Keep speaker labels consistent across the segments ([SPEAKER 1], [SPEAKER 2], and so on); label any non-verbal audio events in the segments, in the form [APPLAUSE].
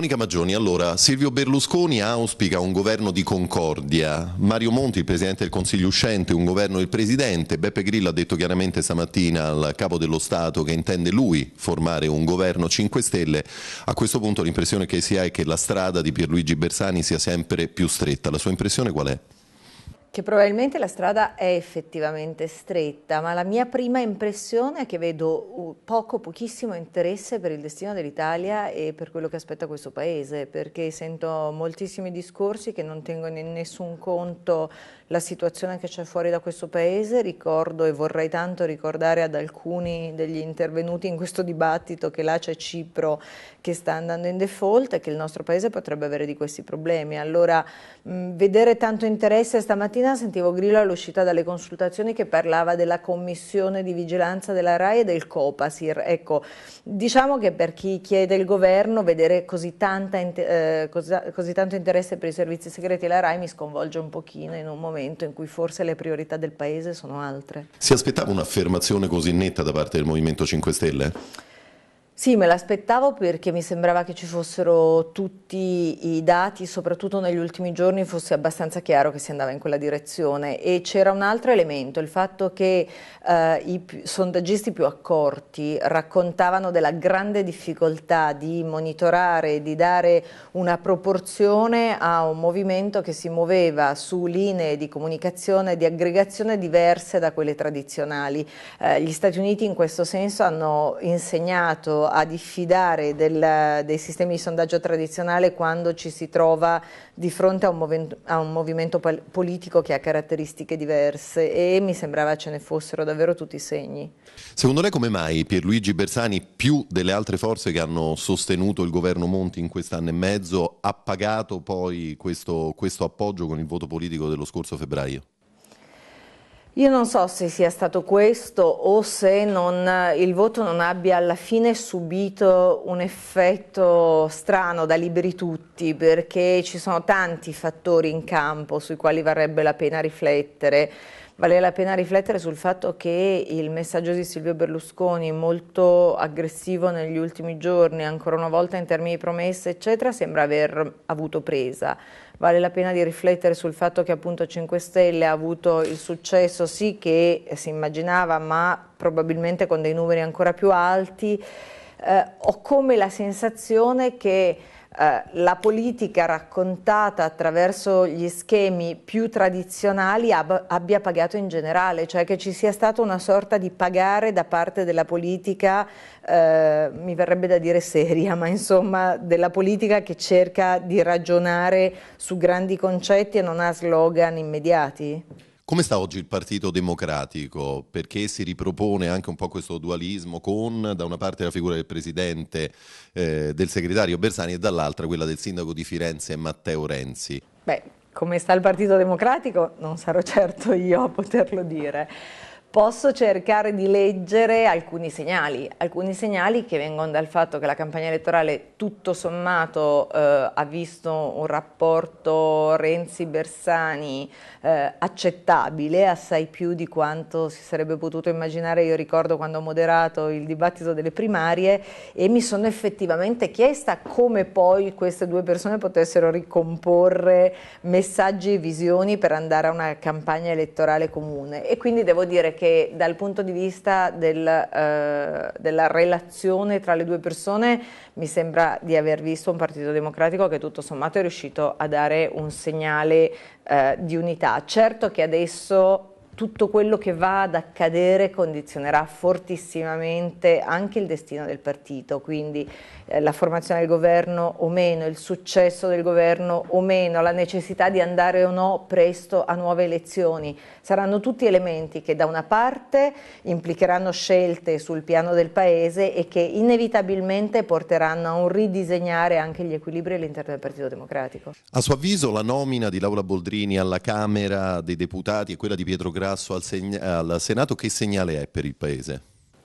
[SPEAKER 1] Monica Maggioni, allora, Silvio Berlusconi auspica un governo di concordia, Mario Monti, il Presidente del Consiglio uscente, un governo del Presidente, Beppe Grillo ha detto chiaramente stamattina al Capo dello Stato che intende lui formare un governo 5 Stelle, a questo punto l'impressione che si ha è che la strada di Pierluigi Bersani sia sempre più stretta, la sua impressione qual è?
[SPEAKER 2] che probabilmente la strada è effettivamente stretta, ma la mia prima impressione è che vedo poco, pochissimo interesse per il destino dell'Italia e per quello che aspetta questo Paese, perché sento moltissimi discorsi che non tengono in nessun conto la situazione che c'è fuori da questo Paese. Ricordo e vorrei tanto ricordare ad alcuni degli intervenuti in questo dibattito che là c'è Cipro che sta andando in default e che il nostro Paese potrebbe avere di questi problemi. Allora, mh, vedere tanto interesse stamattina mattina sentivo Grillo all'uscita dalle consultazioni che parlava della commissione di vigilanza della RAI e del Copasir. Ecco, diciamo che per chi chiede il governo vedere così, tanta, eh, così, così tanto interesse per i servizi segreti e la RAI mi sconvolge un pochino in un momento in cui forse le priorità del Paese sono altre.
[SPEAKER 1] Si aspettava un'affermazione così netta da parte del Movimento 5 Stelle?
[SPEAKER 2] Sì, me l'aspettavo perché mi sembrava che ci fossero tutti i dati, soprattutto negli ultimi giorni fosse abbastanza chiaro che si andava in quella direzione e c'era un altro elemento, il fatto che eh, i sondaggisti più accorti raccontavano della grande difficoltà di monitorare, di dare una proporzione a un movimento che si muoveva su linee di comunicazione, e di aggregazione diverse da quelle tradizionali. Eh, gli Stati Uniti in questo senso hanno insegnato a diffidare del, dei sistemi di sondaggio tradizionale quando ci si trova di fronte a un, movimento, a un movimento politico che ha caratteristiche diverse e mi sembrava ce ne fossero davvero tutti i segni.
[SPEAKER 1] Secondo lei come mai Pierluigi Bersani, più delle altre forze che hanno sostenuto il governo Monti in quest'anno e mezzo, ha pagato poi questo, questo appoggio con il voto politico dello scorso febbraio?
[SPEAKER 2] Io non so se sia stato questo o se non, eh, il voto non abbia alla fine subito un effetto strano da liberi tutti, perché ci sono tanti fattori in campo sui quali varrebbe la pena riflettere. Vale la pena riflettere sul fatto che il messaggio di Silvio Berlusconi, molto aggressivo negli ultimi giorni, ancora una volta in termini di promesse, eccetera, sembra aver avuto presa. Vale la pena di riflettere sul fatto che appunto 5 Stelle ha avuto il successo, sì che si immaginava, ma probabilmente con dei numeri ancora più alti. Eh, ho come la sensazione che eh, la politica raccontata attraverso gli schemi più tradizionali ab abbia pagato in generale, cioè che ci sia stata una sorta di pagare da parte della politica, eh, mi verrebbe da dire seria, ma insomma della politica che cerca di ragionare su grandi concetti e non ha slogan immediati?
[SPEAKER 1] Come sta oggi il Partito Democratico? Perché si ripropone anche un po' questo dualismo con da una parte la figura del presidente, eh, del segretario Bersani e dall'altra quella del sindaco di Firenze Matteo Renzi?
[SPEAKER 2] Beh, come sta il Partito Democratico non sarò [LAUGHS] certo io a poterlo dire posso cercare di leggere alcuni segnali, alcuni segnali che vengono dal fatto che la campagna elettorale tutto sommato eh, ha visto un rapporto Renzi-Bersani eh, accettabile, assai più di quanto si sarebbe potuto immaginare. Io ricordo quando ho moderato il dibattito delle primarie e mi sono effettivamente chiesta come poi queste due persone potessero ricomporre messaggi e visioni per andare a una campagna elettorale comune e quindi devo dire che dal punto di vista del, eh, della relazione tra le due persone mi sembra di aver visto un Partito Democratico che tutto sommato è riuscito a dare un segnale eh, di unità. Certo che adesso tutto quello che va ad accadere condizionerà fortissimamente anche il destino del partito, quindi eh, la formazione del governo o meno, il successo del governo o meno, la necessità di andare o no presto a nuove elezioni, saranno tutti elementi che da una parte implicheranno scelte sul piano del Paese e che inevitabilmente porteranno a un ridisegnare anche gli equilibri all'interno del Partito Democratico.
[SPEAKER 1] A suo avviso la nomina di Laura Boldrini alla Camera dei Deputati e quella di Pietro Grande Grasso al, al Senato, che segnale è per il Paese?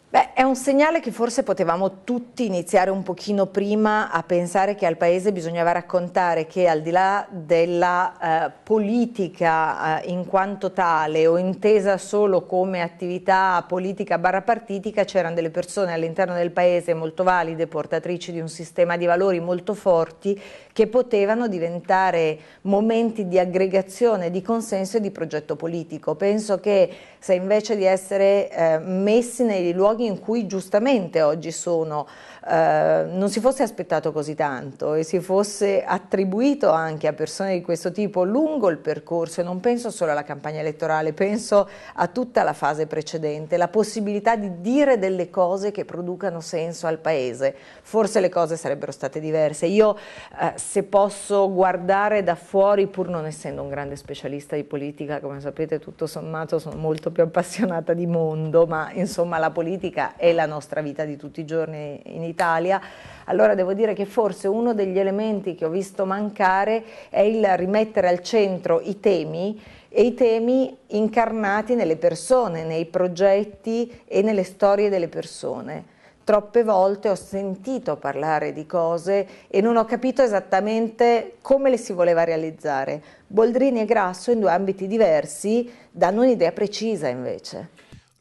[SPEAKER 2] Beh, è un segnale che forse potevamo tutti iniziare un pochino prima a pensare che al Paese bisognava raccontare che al di là della eh, politica eh, in quanto tale o intesa solo come attività politica barra partitica c'erano delle persone all'interno del Paese molto valide, portatrici di un sistema di valori molto forti che potevano diventare momenti di aggregazione, di consenso e di progetto politico. Penso che se invece di essere eh, messi nei luoghi in cui cui giustamente oggi sono, eh, non si fosse aspettato così tanto e si fosse attribuito anche a persone di questo tipo lungo il percorso, e non penso solo alla campagna elettorale, penso a tutta la fase precedente, la possibilità di dire delle cose che producano senso al Paese. Forse le cose sarebbero state diverse. Io eh, se posso guardare da fuori, pur non essendo un grande specialista di politica, come sapete tutto sommato sono molto più appassionata di mondo, ma insomma la politica politica è la nostra vita di tutti i giorni in Italia, allora devo dire che forse uno degli elementi che ho visto mancare è il rimettere al centro i temi e i temi incarnati nelle persone, nei progetti e nelle storie delle persone troppe volte ho sentito parlare di cose e non ho capito esattamente come le si voleva realizzare. Boldrini e Grasso in due ambiti diversi danno un'idea precisa invece.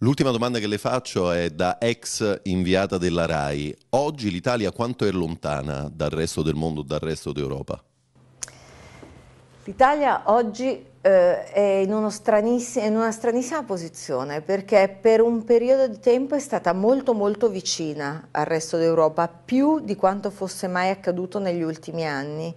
[SPEAKER 1] L'ultima domanda che le faccio è da ex inviata della RAI. Oggi l'Italia quanto è lontana dal resto del mondo, dal resto d'Europa?
[SPEAKER 2] L'Italia oggi eh, è in, in, una stranissima posizione perché per un periodo di tempo è stata molto molto vicina al resto d'Europa, più di quanto fosse mai accaduto negli ultimi anni.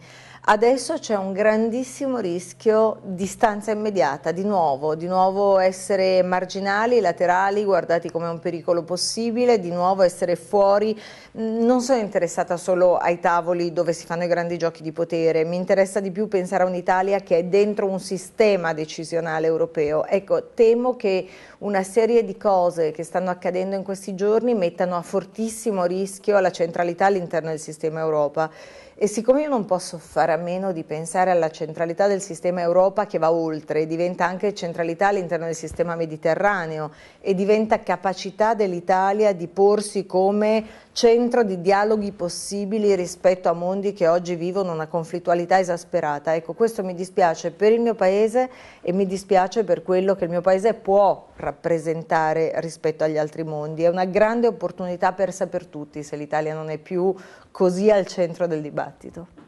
[SPEAKER 2] Adesso c'è un grandissimo rischio di stanza immediata, di nuovo, di nuovo essere marginali, laterali, guardati come un pericolo possibile, di nuovo essere fuori. Non sono interessata solo ai tavoli dove si fanno i grandi giochi di potere, mi interessa di più pensare a un'Italia che è dentro un sistema decisionale europeo. Ecco, temo che una serie di cose che stanno accadendo in questi giorni mettano a fortissimo rischio la centralità all'interno del sistema Europa e siccome io non posso fare a meno di pensare alla centralità del sistema Europa che va oltre diventa anche centralità all'interno del sistema mediterraneo e diventa capacità dell'Italia di porsi come centro di dialoghi possibili rispetto a mondi che oggi vivono una conflittualità esasperata. Ecco, questo mi dispiace per il mio paese e mi dispiace per quello che il mio paese può rappresentare rispetto agli altri mondi. È una grande opportunità persa per tutti se l'Italia non è più così al centro del dibattito dibattito.